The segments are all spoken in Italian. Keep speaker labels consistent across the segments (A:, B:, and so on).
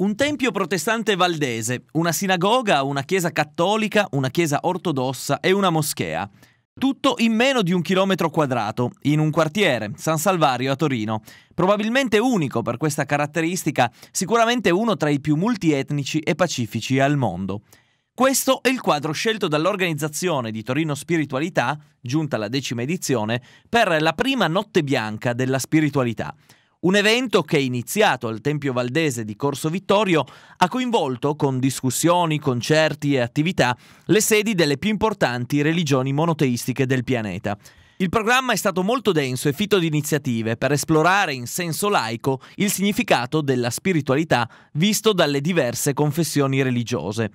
A: Un tempio protestante valdese, una sinagoga, una chiesa cattolica, una chiesa ortodossa e una moschea. Tutto in meno di un chilometro quadrato, in un quartiere, San Salvario a Torino. Probabilmente unico per questa caratteristica, sicuramente uno tra i più multietnici e pacifici al mondo. Questo è il quadro scelto dall'organizzazione di Torino Spiritualità, giunta alla decima edizione, per la prima notte bianca della spiritualità. Un evento che, iniziato al Tempio Valdese di Corso Vittorio, ha coinvolto con discussioni, concerti e attività le sedi delle più importanti religioni monoteistiche del pianeta. Il programma è stato molto denso e fitto di iniziative per esplorare in senso laico il significato della spiritualità visto dalle diverse confessioni religiose.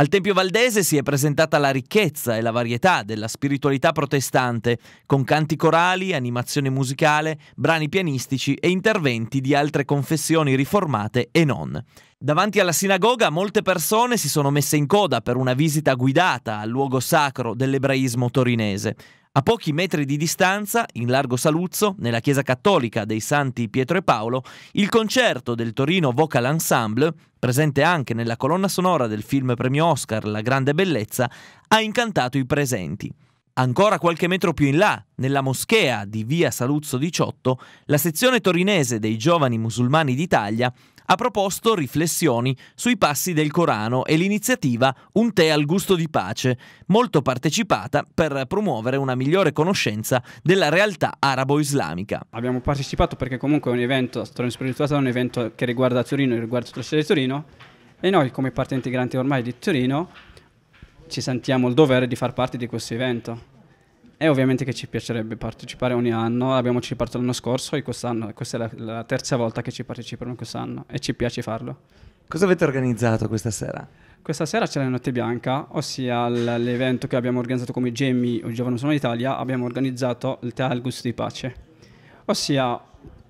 A: Al Tempio Valdese si è presentata la ricchezza e la varietà della spiritualità protestante, con canti corali, animazione musicale, brani pianistici e interventi di altre confessioni riformate e non. Davanti alla sinagoga molte persone si sono messe in coda per una visita guidata al luogo sacro dell'ebraismo torinese. A pochi metri di distanza, in largo Saluzzo, nella chiesa cattolica dei Santi Pietro e Paolo, il concerto del Torino Vocal Ensemble, presente anche nella colonna sonora del film premio Oscar La Grande Bellezza, ha incantato i presenti. Ancora qualche metro più in là, nella moschea di via Saluzzo 18, la sezione torinese dei giovani musulmani d'Italia ha proposto riflessioni sui passi del Corano e l'iniziativa Un tè al gusto di pace, molto partecipata per promuovere una migliore conoscenza della realtà arabo-islamica.
B: Abbiamo partecipato perché comunque è un evento, Spiritualità è un evento che riguarda Torino e riguarda la tutto di Torino e noi come parte integrante ormai di Torino ci sentiamo il dovere di far parte di questo evento. E ovviamente che ci piacerebbe partecipare ogni anno, abbiamo partecipato l'anno scorso e quest'anno, questa è la, la, terza volta che ci partecipano quest'anno e ci piace farlo.
A: Cosa avete organizzato questa sera?
B: Questa sera c'è la Notte Bianca, ossia l'evento che abbiamo organizzato come Gemmi o Giovane Sono Italia, abbiamo organizzato il Teal Gusto di Pace, ossia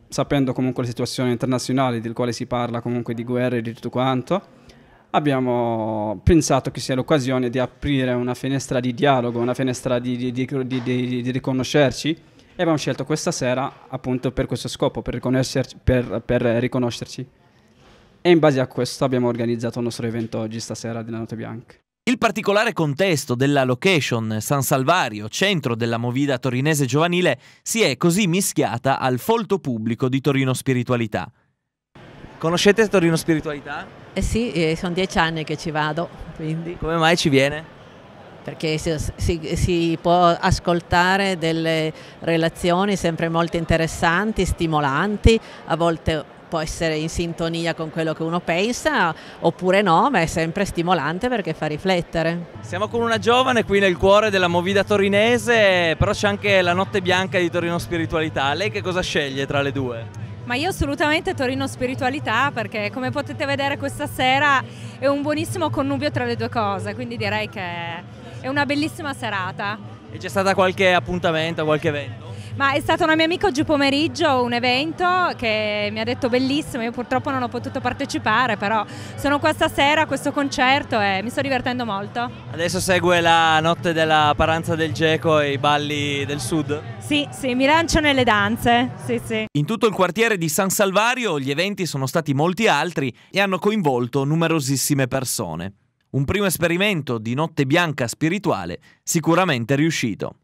B: sapendo comunque la situazione internazionale del quale si parla comunque di guerre e di tutto quanto, abbiamo pensato che sia l'occasione di aprire una finestra di dialogo, una finestra di, di, di, di riconoscerci e abbiamo scelto questa sera appunto per questo scopo, per riconoscerci. Per, per riconoscerci. E in base a questo abbiamo organizzato il nostro evento oggi stasera della Note Bianca. Il
A: particolare contesto della location San Salvario, centro della movida torinese giovanile, si è così mischiata al folto pubblico di Torino Spiritualità. Conoscete Torino Spiritualità? Eh sì, eh, sono dieci anni che ci vado. Quindi. Come mai ci viene? Perché si, si, si, può ascoltare delle relazioni sempre molto interessanti, stimolanti, a volte può essere in sintonia con quello che uno pensa oppure no, ma è sempre stimolante perché fa riflettere. Siamo con una giovane qui nel cuore della movida torinese, però c'è anche la notte bianca di Torino Spiritualità. Lei che cosa sceglie tra le due?
C: ma io assolutamente Torino Spiritualità perché come potete vedere questa sera è un buonissimo connubio tra le due cose, quindi direi che è una bellissima serata.
A: E c'è stato qualche appuntamento, qualche evento?
C: Ma è stato una mia amica oggi pomeriggio, un evento che mi ha detto bellissimo, io purtroppo non ho potuto partecipare, però sono qua stasera a questo concerto e mi sto divertendo molto.
A: Adesso segue la notte della paranza del geco e i balli del sud?
C: Sì, sì, mi lancio nelle danze, sì, sì.
A: In tutto il quartiere di San Salvario gli eventi sono stati molti altri e hanno coinvolto numerosissime persone. Un primo esperimento di notte bianca spirituale sicuramente riuscito.